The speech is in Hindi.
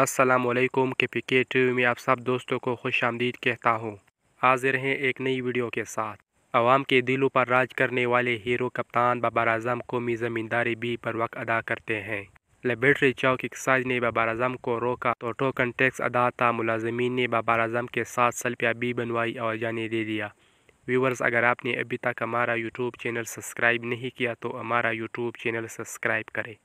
असलकुम के पी के में आप सब दोस्तों को खुश आमदीद कहता हूँ हाजिर हैं एक नई वीडियो के साथ आवाम के दिलों पर राज करने वाले हीरो कप्तान बाबर अजम कौमी ज़मींदारी भी पर वक्त अदा करते हैं लेबेटरी चौक एक्साइज ने बाबर अजम को रोका तो टोकन टैक्स अदा था मुलाजमीन ने बाबर अजम के साथ सल्पिया भी बनवाई और जाने दे दिया व्यूवर्स अगर आपने अभी तक हमारा यूट्यूब चैनल सब्सक्राइब नहीं किया तो हमारा यूट्यूब चैनल सब्सक्राइब करें